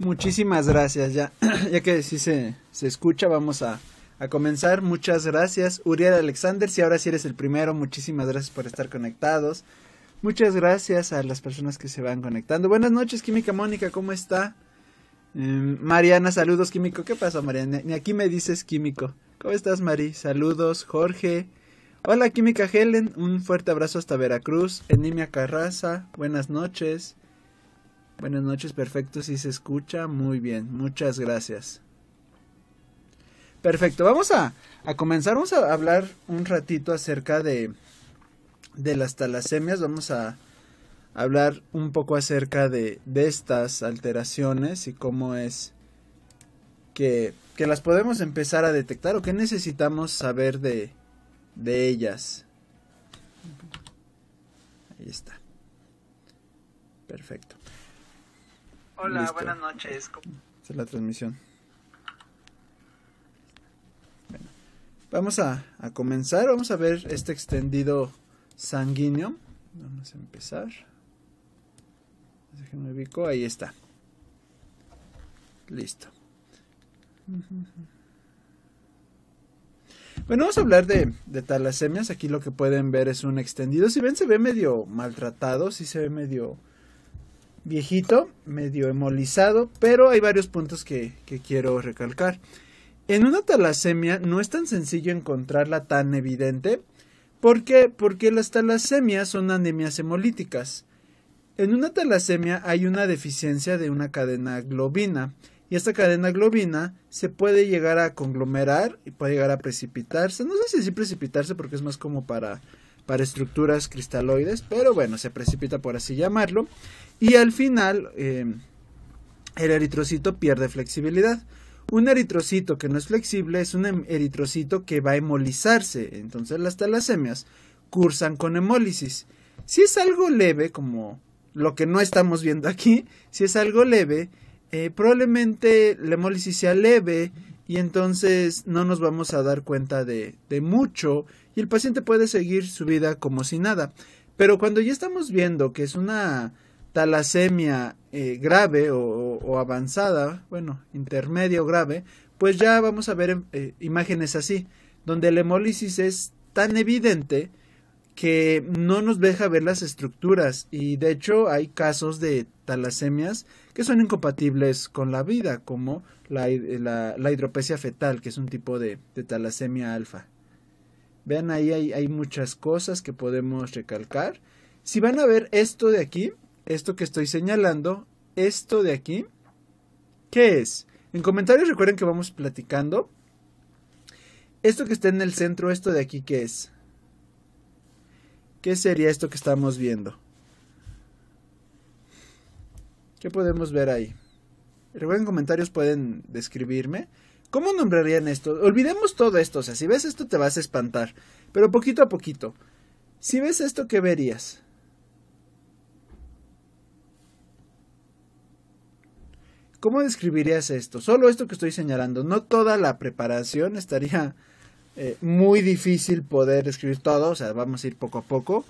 Muchísimas gracias. Ya, ya que sí se, se escucha, vamos a, a comenzar. Muchas gracias, Uriel Alexander. Si ahora sí eres el primero, muchísimas gracias por estar conectados. Muchas gracias a las personas que se van conectando. Buenas noches, Química Mónica, ¿cómo está? Em, Mariana, saludos, Químico. ¿Qué pasó, Mariana? Ni aquí me dices Químico. ¿Cómo estás, Mari? Saludos, Jorge. Hola, Química Helen. Un fuerte abrazo hasta Veracruz. Enimia Carraza, buenas noches. Buenas noches, perfecto, si se escucha, muy bien, muchas gracias. Perfecto, vamos a, comenzar, vamos a hablar un ratito acerca de, de las talasemias, vamos a hablar un poco acerca de, estas alteraciones y cómo es que, que, las podemos empezar a detectar o qué necesitamos saber de, de ellas. Ahí está. Perfecto. Hola, buenas noches. Esa es la transmisión. Bueno, vamos a, comenzar. Vamos a ver este extendido sanguíneo. Vamos a empezar. Déjenme Ahí está. Listo. Bueno, vamos a hablar de, de, talasemias. Aquí lo que pueden ver es un extendido. Si ven, se ve medio maltratado. Sí se ve medio viejito, medio hemolizado, pero hay varios puntos que, quiero recalcar. En una talasemia no es tan sencillo encontrarla tan evidente. ¿Por qué? Porque las talasemias son anemias hemolíticas. En una talasemia hay una deficiencia de una cadena globina y esta cadena globina se puede llegar a conglomerar y puede llegar a precipitarse. No sé si precipitarse porque es más como para para estructuras cristaloides, pero bueno, se precipita por así llamarlo. Y al final, eh, el eritrocito pierde flexibilidad. Un eritrocito que no es flexible es un em-, eritrocito que va a hemolizarse. Entonces las talasemias cursan con hemólisis. Si es algo leve, como lo que no estamos viendo aquí, si es algo leve, eh, probablemente la hemólisis sea leve y entonces no nos vamos a dar cuenta de, de mucho y el paciente puede seguir su vida como si nada. Pero cuando ya estamos viendo que es una talasemia eh, grave o, avanzada, bueno, intermedio grave, pues ya vamos a ver em, eh, imágenes así, donde la hemólisis es tan evidente que no nos deja ver las estructuras y de hecho hay casos de talasemias que son incompatibles con la vida, como la, la, hidropesia fetal, que es un tipo de, talasemia alfa. Vean, ahí hay, hay, muchas cosas que podemos recalcar. Si van a ver esto de aquí, esto que estoy señalando, esto de aquí, ¿qué es? En comentarios recuerden que vamos platicando. Esto que está en el centro, esto de aquí, ¿qué es? ¿Qué sería esto que estamos viendo? ¿Qué podemos ver ahí? Recuerden, comentarios pueden describirme. ¿Cómo nombrarían esto? Olvidemos todo esto. O sea, si ves esto te vas a espantar. Pero poquito a poquito. Si ves esto, ¿qué verías? ¿Cómo describirías esto? Solo esto que estoy señalando. No toda la preparación estaría eh, muy difícil poder escribir todo, o sea, vamos a ir poco a poco.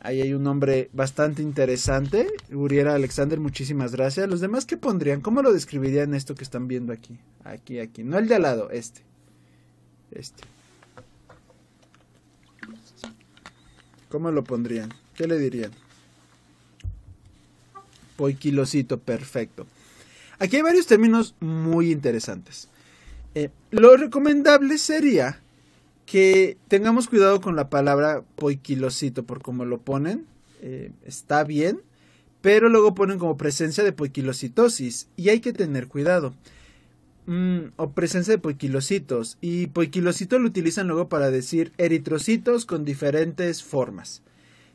Ahí hay un nombre bastante interesante, Uriera Alexander, muchísimas gracias. ¿Los demás qué pondrían? ¿Cómo lo describirían esto que están viendo aquí? Aquí, aquí, no el de al lado, este. Este. ¿Cómo lo pondrían? ¿Qué le dirían? Poikilocito, perfecto. Aquí hay varios términos muy interesantes. Eh, lo recomendable sería que tengamos cuidado con la palabra poiquilocito por como lo ponen, eh, está bien, pero luego ponen como presencia de poiquilocitosis y hay que tener cuidado. Mm, o presencia de poiquilocitos y poiquilocito lo utilizan luego para decir eritrocitos con diferentes formas.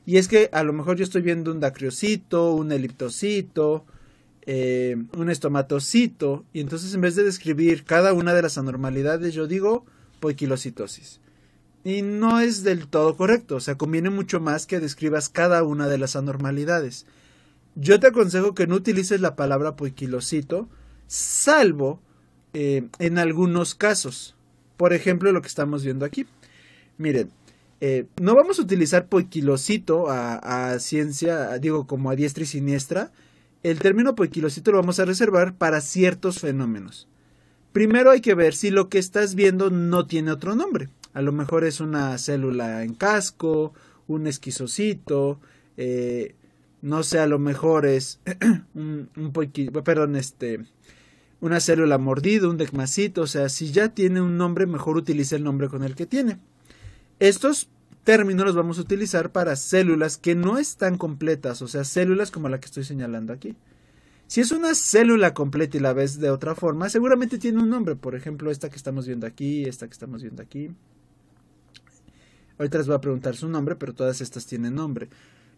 Y es que a lo mejor yo estoy viendo un dacriocito, un eliptocito, eh, un estomatocito y entonces en vez de describir cada una de las anormalidades yo digo poiquilocitosis. Y no es del todo correcto, o sea, conviene mucho más que describas cada una de las anormalidades. Yo te aconsejo que no utilices la palabra poiquilocito, salvo eh, en algunos casos. Por ejemplo, lo que estamos viendo aquí. Miren, eh, no vamos a utilizar poiquilocito a ciencia, digo, como a diestra y siniestra, el término poikilocito lo vamos a reservar para ciertos fenómenos. Primero hay que ver si lo que estás viendo no tiene otro nombre. A lo mejor es una célula en casco, un esquizocito, eh, no sé, a lo mejor es un, perdón, este, una célula mordida, un decmacito, o sea, si ya tiene un nombre, mejor utilice el nombre con el que tiene. Estos término los vamos a utilizar para células que no están completas, o sea, células como la que estoy señalando aquí. Si es una célula completa y la ves de otra forma, seguramente tiene un nombre, por ejemplo, esta que estamos viendo aquí, esta que estamos viendo aquí. Ahorita les voy a preguntar su nombre, pero todas estas tienen nombre.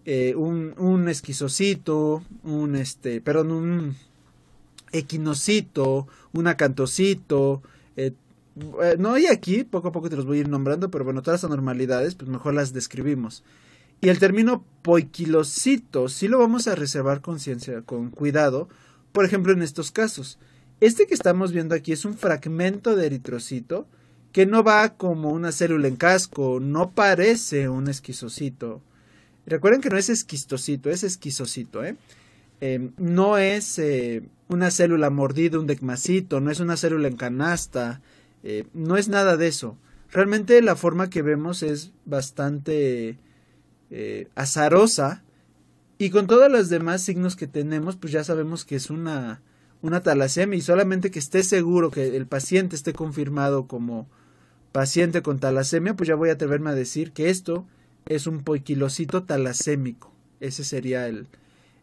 Eh, un, esquizocito, un este, perdón, un equinocito, un acantocito, eh, eh, no hay aquí, poco a poco te los voy a ir nombrando, pero bueno, todas las anormalidades, pues mejor las describimos. Y el término poiquilocito sí lo vamos a reservar con con cuidado, por ejemplo en estos casos. Este que estamos viendo aquí es un fragmento de eritrocito que no va como una célula en casco, no parece un esquizocito. Recuerden que no es esquistocito, es esquizocito, ¿eh? Em, no es eh, una célula mordida, un decmacito, no es una célula en canasta, eh, no es nada de eso. Realmente la forma que vemos es bastante eh, azarosa y con todos los demás signos que tenemos, pues ya sabemos que es una, una talasemia y solamente que esté seguro que el paciente esté confirmado como paciente con talasemia, pues ya voy a atreverme a decir que esto es un poiquilocito talasémico. Ese sería el,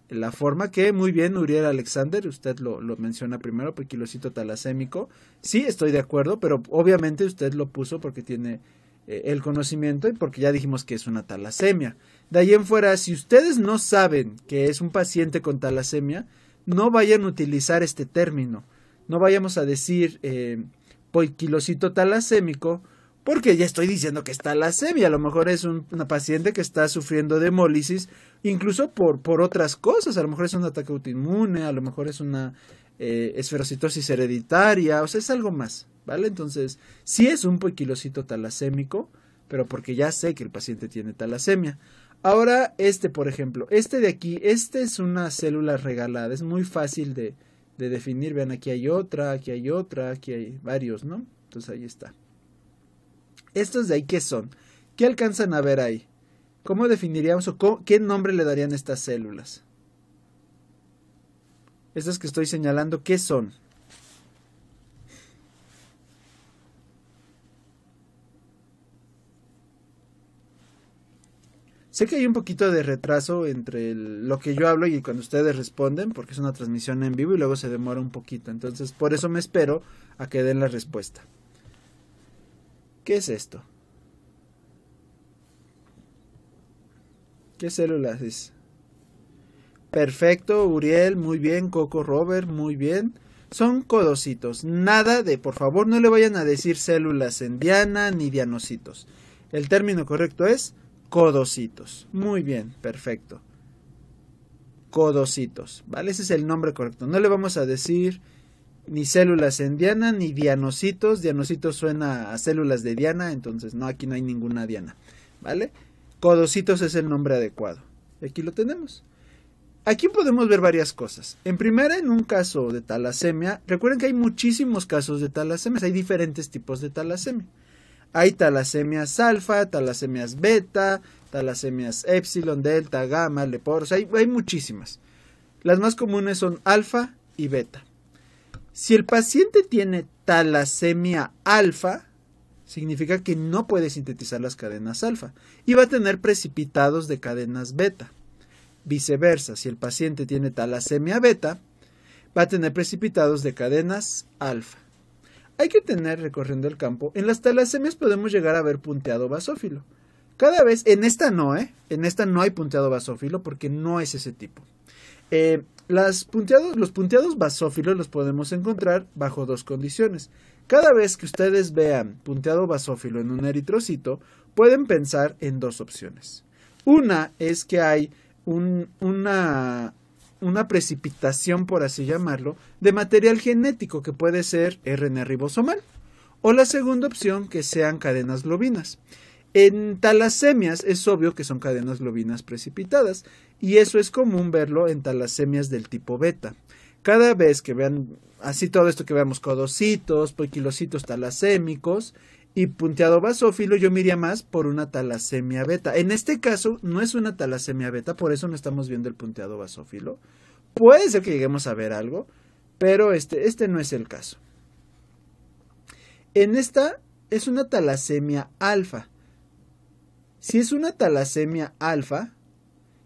la forma que muy bien Uriel Alexander, usted lo, menciona primero, perquilocito talasémico. Sí, estoy de acuerdo, pero obviamente usted lo puso porque tiene eh, el conocimiento y porque ya dijimos que es una talasemia. De ahí en fuera, si ustedes no saben que es un paciente con talasemia, no vayan a utilizar este término. No vayamos a decir eh, poiquilocito talasémico porque ya estoy diciendo que está la a lo mejor es una paciente que está sufriendo de hemólisis, incluso por, por otras cosas. A lo mejor es un ataque autoinmune, a lo mejor es una eh, esferocitosis hereditaria, o sea, es algo más, ¿vale? Entonces, sí es un poiquilocito talasémico, pero porque ya sé que el paciente tiene talasemia. Ahora, este, por ejemplo, este de aquí, este es una célula regalada, es muy fácil de, de definir. Vean, aquí hay otra, aquí hay otra, aquí hay varios, ¿no? Entonces ahí está. ¿Estos de ahí qué son? ¿Qué alcanzan a ver ahí? ¿Cómo definiríamos o qué nombre le darían estas células? Estas que estoy señalando, ¿qué son? Sé que hay un poquito de retraso entre lo que yo hablo y cuando ustedes responden, porque es una transmisión en vivo y luego se demora un poquito. Entonces, por eso me espero a que den la respuesta. ¿Qué es esto? ¿Qué células es? Perfecto, Uriel, muy bien, Coco Robert, muy bien. Son codocitos, nada de, por favor, no le vayan a decir células en diana ni dianocitos. El término correcto es codocitos. Muy bien, perfecto. Codocitos, ¿vale? Ese es el nombre correcto. No le vamos a decir ni células en diana, ni dianocitos. Dianocitos suena a células de diana, entonces no, aquí no hay ninguna diana, ¿vale? Codocitos es el nombre adecuado. Aquí lo tenemos. Aquí podemos ver varias cosas. En primera, en un caso de talasemia, recuerden que hay muchísimos casos de talasemia, hay diferentes tipos de talasemia. Hay talasemias alfa, talasemias beta, talasemias epsilon, delta, gamma, leporos, hay, hay muchísimas. Las más comunes son alfa y beta. Si el paciente tiene talasemia alfa, significa que no puede sintetizar las cadenas alfa y va a tener precipitados de cadenas beta. Viceversa, si el paciente tiene talasemia beta, va a tener precipitados de cadenas alfa. Hay que tener recorriendo el campo, en las talasemias podemos llegar a ver punteado basófilo. Cada vez, en esta no, ¿eh? En esta no hay punteado basófilo porque no es ese tipo. Eh, los punteados basófilos los podemos encontrar bajo dos condiciones. Cada vez que ustedes vean punteado basófilo en un eritrocito, pueden pensar en dos opciones. Una es que hay una, una precipitación, por así llamarlo, de material genético que puede ser RNA ribosomal. O la segunda opción, que sean cadenas globinas. En talasemias es obvio que son cadenas globinas precipitadas y eso es común verlo en talasemias del tipo beta. Cada vez que vean así todo esto que veamos codocitos, poiquilocitos talasémicos y punteado basófilo, yo miraría más por una talasemia beta. En este caso no es una talasemia beta, por eso no estamos viendo el punteado basófilo. Puede ser que lleguemos a ver algo, pero este, este no es el caso. En esta es una talasemia alfa si es una talasemia alfa,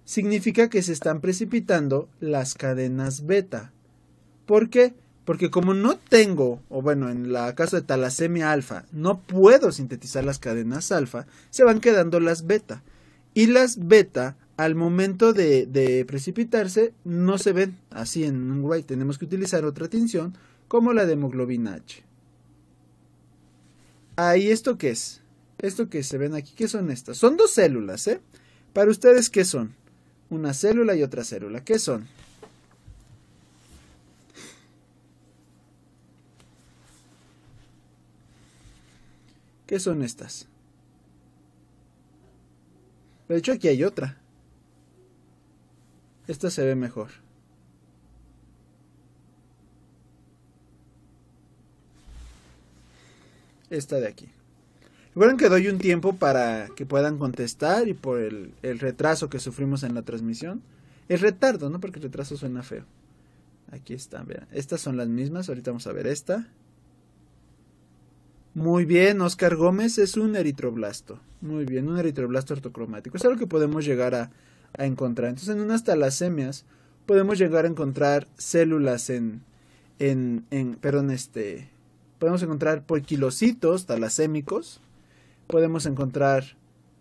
significa que se están precipitando las cadenas beta. ¿Por qué? Porque como no tengo, o bueno, en el caso de talasemia alfa, no puedo sintetizar las cadenas alfa, se van quedando las beta. Y las beta, al momento de, precipitarse, no se ven así en un white. Tenemos que utilizar otra tinción, como la de hemoglobina H. ¿Ahí esto qué es? Esto que se ven aquí, ¿qué son estas? Son dos células, ¿eh? Para ustedes, ¿qué son? Una célula y otra célula. ¿Qué son? ¿Qué son estas? De hecho, aquí hay otra. Esta se ve mejor. Esta de aquí. Recuerden que doy un tiempo para que puedan contestar y por el, retraso que sufrimos en la transmisión. El retardo, ¿no? Porque el retraso suena feo. Aquí están, vean. Estas son las mismas. Ahorita vamos a ver esta. Muy bien, Oscar Gómez es un eritroblasto. Muy bien, un eritroblasto ortocromático. Es algo que podemos llegar a, encontrar. Entonces, en unas talasemias podemos llegar a encontrar células en, en, perdón, este, podemos encontrar poiquilocitos talasémicos podemos encontrar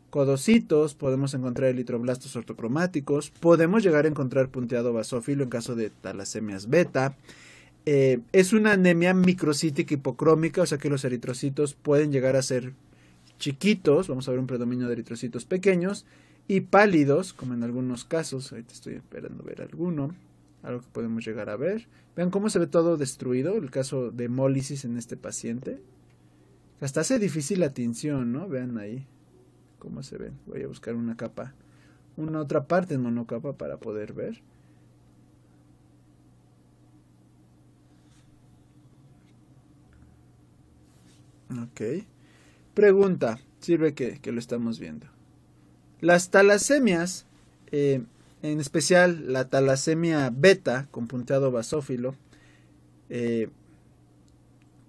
codocitos, podemos encontrar eritroblastos ortocromáticos, podemos llegar a encontrar punteado basófilo en caso de talasemias beta. Eh, es una anemia microcítica hipocrómica, o sea que los eritrocitos pueden llegar a ser chiquitos, vamos a ver un predominio de eritrocitos pequeños y pálidos, como en algunos casos, ahorita estoy esperando ver alguno, algo que podemos llegar a ver. Vean cómo se ve todo destruido, el caso de hemólisis en este paciente, hasta hace difícil la tinción, ¿no? Vean ahí cómo se ven. Voy a buscar una capa, una otra parte en monocapa para poder ver. Ok. Pregunta, sirve que, lo estamos viendo. Las talasemias, eh, en especial la talasemia beta con punteado basófilo, eh,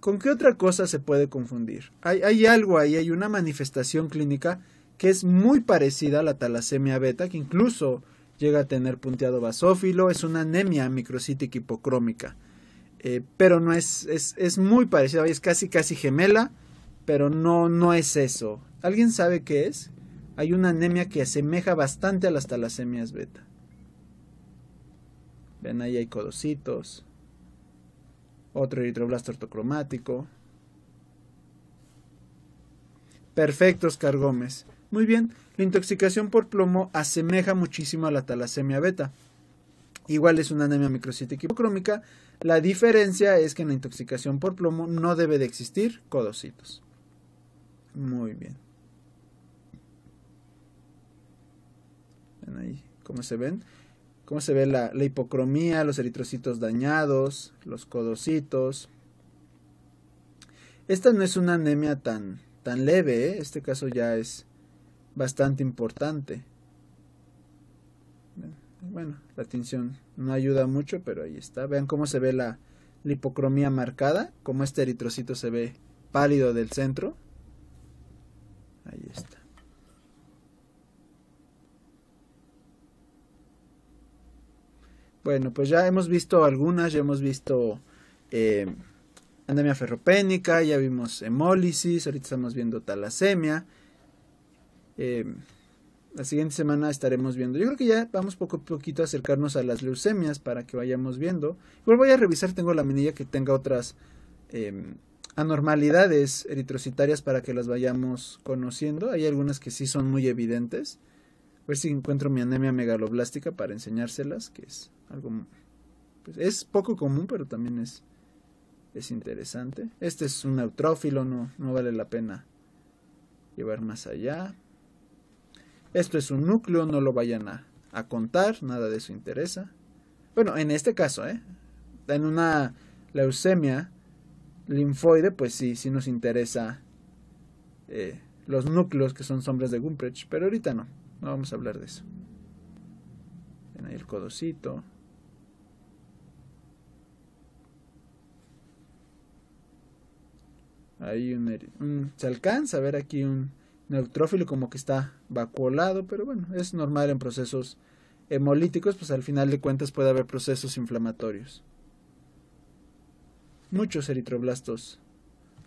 ¿Con qué otra cosa se puede confundir? Hay, algo ahí, hay una manifestación clínica que es muy parecida a la talasemia beta, que incluso llega a tener punteado basófilo, es una anemia microcítica hipocrómica. Eh, pero no es, es, es muy parecida, es casi casi gemela, pero no, no es eso. ¿Alguien sabe qué es? Hay una anemia que asemeja bastante a las talasemias beta. Ven ahí hay codocitos otro eritroblasto ortocromático. Perfectos Oscar Gómez. Muy bien, la intoxicación por plomo asemeja muchísimo a la talasemia beta. Igual es una anemia microcítica hipocrómica. La diferencia es que en la intoxicación por plomo no debe de existir codocitos. Muy bien. Ven ahí cómo se ven cómo se ve la, la hipocromía, los eritrocitos dañados, los codocitos. Esta no es una anemia tan, tan leve, ¿eh? este caso ya es bastante importante. Bueno, la tinción no ayuda mucho, pero ahí está. Vean cómo se ve la, hipocromía marcada, Cómo este eritrocito se ve pálido del centro. Ahí está. Bueno, pues ya hemos visto algunas, ya hemos visto eh, anemia ferropénica, ya vimos hemólisis, ahorita estamos viendo talasemia. Eh, la siguiente semana estaremos viendo. Yo creo que ya vamos poco a poquito a acercarnos a las leucemias para que vayamos viendo. Igual voy a revisar, tengo la menilla que tenga otras eh, anormalidades eritrocitarias para que las vayamos conociendo. Hay algunas que sí son muy evidentes ver pues si encuentro mi anemia megaloblástica para enseñárselas, que es algo... Pues es poco común, pero también es, es interesante. Este es un neutrófilo, no, no vale la pena llevar más allá. Esto es un núcleo, no lo vayan a, contar, nada de eso interesa. Bueno, en este caso, ¿eh? En una leucemia linfoide, pues sí, sí nos interesa eh, los núcleos que son sombras de Gumprecht, pero ahorita no. No vamos a hablar de eso. Ven ahí el codocito. Ahí un, se alcanza a ver aquí un neutrófilo como que está vacuolado, pero bueno, es normal en procesos hemolíticos, pues al final de cuentas puede haber procesos inflamatorios. Muchos eritroblastos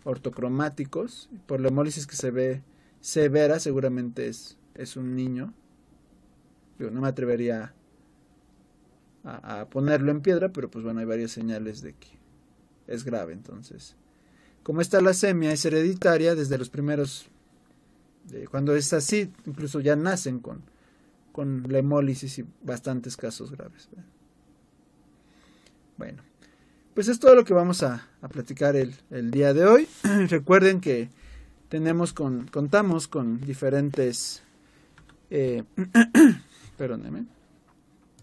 ortocromáticos, por la hemólisis que se ve severa, seguramente es es un niño. Yo no me atrevería a, ponerlo en piedra, pero pues bueno, hay varias señales de que es grave. Entonces, como esta semia es hereditaria desde los primeros, cuando es así, incluso ya nacen con, con hemólisis y bastantes casos graves. Bueno, pues es todo lo que vamos a, platicar el, el, día de hoy. Recuerden que tenemos con, contamos con diferentes eh,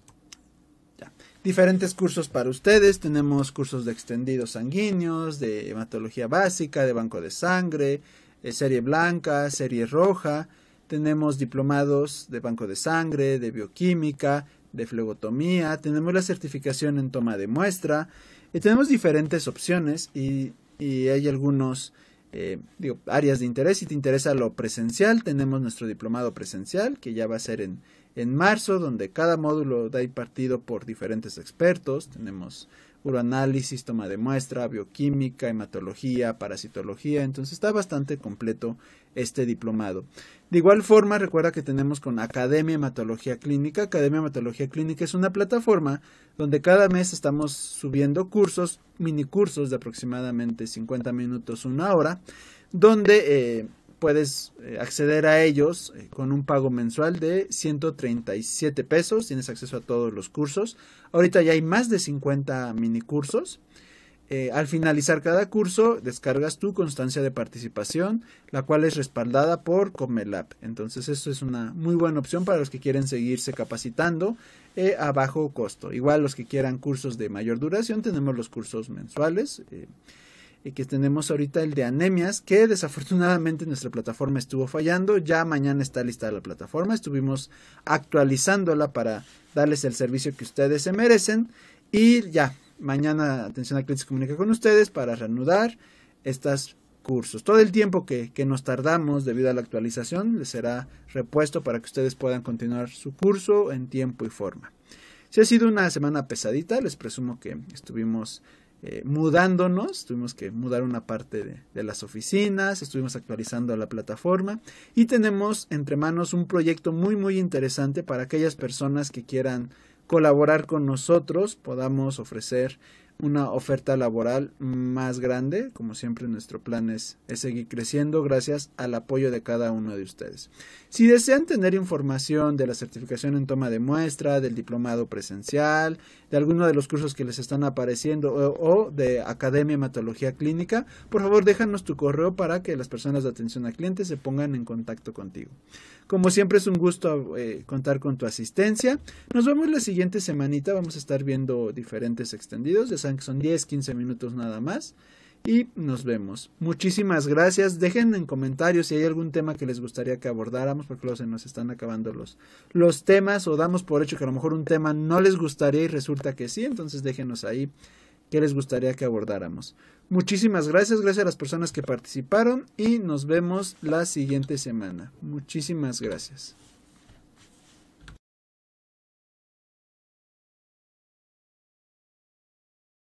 diferentes cursos para ustedes. Tenemos cursos de extendidos sanguíneos, de hematología básica, de banco de sangre, eh, serie blanca, serie roja. Tenemos diplomados de banco de sangre, de bioquímica, de flebotomía. Tenemos la certificación en toma de muestra. Y tenemos diferentes opciones y hay algunos eh, digo, áreas de interés. Si te interesa lo presencial, tenemos nuestro diplomado presencial, que ya va a ser en, en marzo, donde cada módulo da partido por diferentes expertos. Tenemos uroanálisis, toma de muestra, bioquímica, hematología, parasitología, entonces está bastante completo este diplomado. De igual forma, recuerda que tenemos con Academia Hematología Clínica. Academia Hematología Clínica es una plataforma donde cada mes estamos subiendo cursos, minicursos de aproximadamente 50 minutos, una hora, donde... Eh, puedes eh, acceder a ellos eh, con un pago mensual de 137 pesos. Tienes acceso a todos los cursos. Ahorita ya hay más de 50 mini cursos eh, al finalizar cada curso, descargas tu constancia de participación, la cual es respaldada por Comelab. Entonces, esto es una muy buena opción para los que quieren seguirse capacitando a bajo costo. Igual los que quieran cursos de mayor duración, tenemos los cursos mensuales y que tenemos ahorita el de anemias, que desafortunadamente nuestra plataforma estuvo fallando. Ya mañana está lista la plataforma, estuvimos actualizándola para darles el servicio que ustedes se merecen. Y ya, mañana Atención a Clientes comunica con ustedes para reanudar estos cursos. Todo el tiempo que nos tardamos debido a la actualización les será repuesto para que ustedes puedan continuar su curso en tiempo y forma. Si ha sido una semana pesadita, les presumo que estuvimos eh, mudándonos, tuvimos que mudar una parte de, las oficinas, estuvimos actualizando la plataforma y tenemos entre manos un proyecto muy muy interesante para aquellas personas que quieran colaborar con nosotros, podamos ofrecer una oferta laboral más grande, como siempre nuestro plan es seguir creciendo gracias al apoyo de cada uno de ustedes. Si desean tener información de la certificación en toma de muestra, del diplomado presencial, de alguno de los cursos que les están apareciendo o, de Academia Hematología Clínica, por favor déjanos tu correo para que las personas de atención a clientes se pongan en contacto contigo. Como siempre es un gusto eh, contar con tu asistencia. Nos vemos la siguiente semanita. Vamos a estar viendo diferentes extendidos. Ya saben que son 10, 15 minutos nada más y nos vemos. Muchísimas gracias. Dejen en comentarios si hay algún tema que les gustaría que abordáramos porque luego se nos están acabando los, los temas o damos por hecho que a lo mejor un tema no les gustaría y resulta que sí. Entonces déjenos ahí qué les gustaría que abordáramos. Muchísimas gracias. Gracias a las personas que participaron y nos vemos la siguiente semana. Muchísimas gracias.